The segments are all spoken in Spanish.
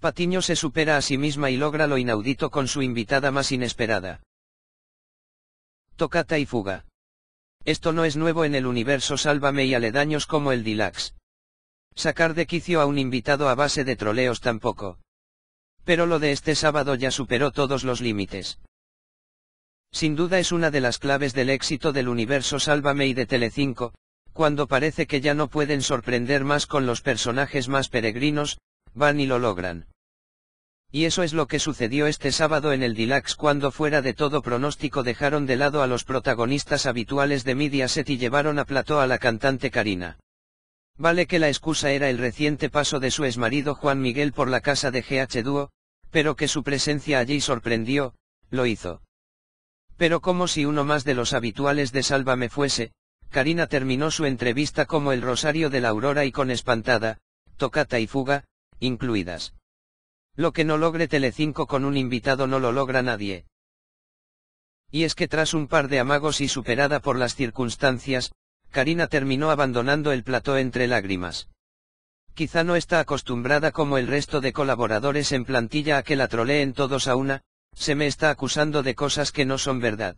Patiño se supera a sí misma y logra lo inaudito con su invitada más inesperada. Tocata y fuga. Esto no es nuevo en el universo Sálvame y aledaños como el Dilax. Sacar de quicio a un invitado a base de troleos tampoco. Pero lo de este sábado ya superó todos los límites. Sin duda es una de las claves del éxito del universo Sálvame y de Telecinco, cuando parece que ya no pueden sorprender más con los personajes más peregrinos, van y lo logran. Y eso es lo que sucedió este sábado en el Dilax cuando fuera de todo pronóstico dejaron de lado a los protagonistas habituales de Mediaset y llevaron a plató a la cantante Karina. Vale que la excusa era el reciente paso de su exmarido Juan Miguel por la casa de GH Duo, pero que su presencia allí sorprendió, lo hizo. Pero como si uno más de los habituales de Sálvame fuese, Karina terminó su entrevista como el Rosario de la Aurora y con espantada, tocata y fuga, incluidas. Lo que no logre Telecinco con un invitado no lo logra nadie. Y es que tras un par de amagos y superada por las circunstancias, Karina terminó abandonando el plató entre lágrimas. Quizá no está acostumbrada como el resto de colaboradores en plantilla a que la troleen todos a una, se me está acusando de cosas que no son verdad.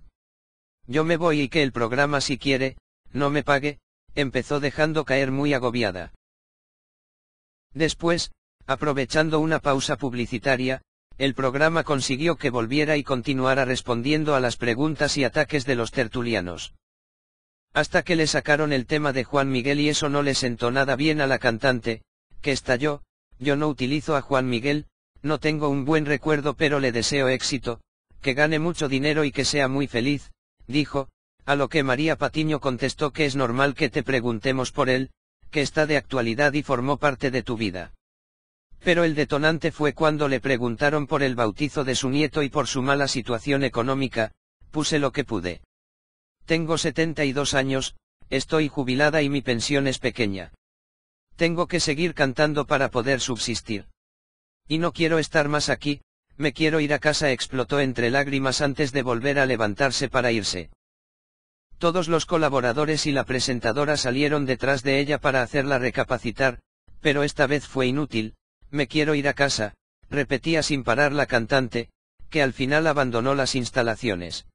Yo me voy y que el programa si quiere, no me pague, empezó dejando caer muy agobiada. Después, Aprovechando una pausa publicitaria, el programa consiguió que volviera y continuara respondiendo a las preguntas y ataques de los tertulianos. Hasta que le sacaron el tema de Juan Miguel y eso no le sentó nada bien a la cantante, que estalló, yo no utilizo a Juan Miguel, no tengo un buen recuerdo pero le deseo éxito, que gane mucho dinero y que sea muy feliz, dijo, a lo que María Patiño contestó que es normal que te preguntemos por él, que está de actualidad y formó parte de tu vida. Pero el detonante fue cuando le preguntaron por el bautizo de su nieto y por su mala situación económica, puse lo que pude. Tengo 72 años, estoy jubilada y mi pensión es pequeña. Tengo que seguir cantando para poder subsistir. Y no quiero estar más aquí, me quiero ir a casa explotó entre lágrimas antes de volver a levantarse para irse. Todos los colaboradores y la presentadora salieron detrás de ella para hacerla recapacitar, pero esta vez fue inútil, me quiero ir a casa, repetía sin parar la cantante, que al final abandonó las instalaciones.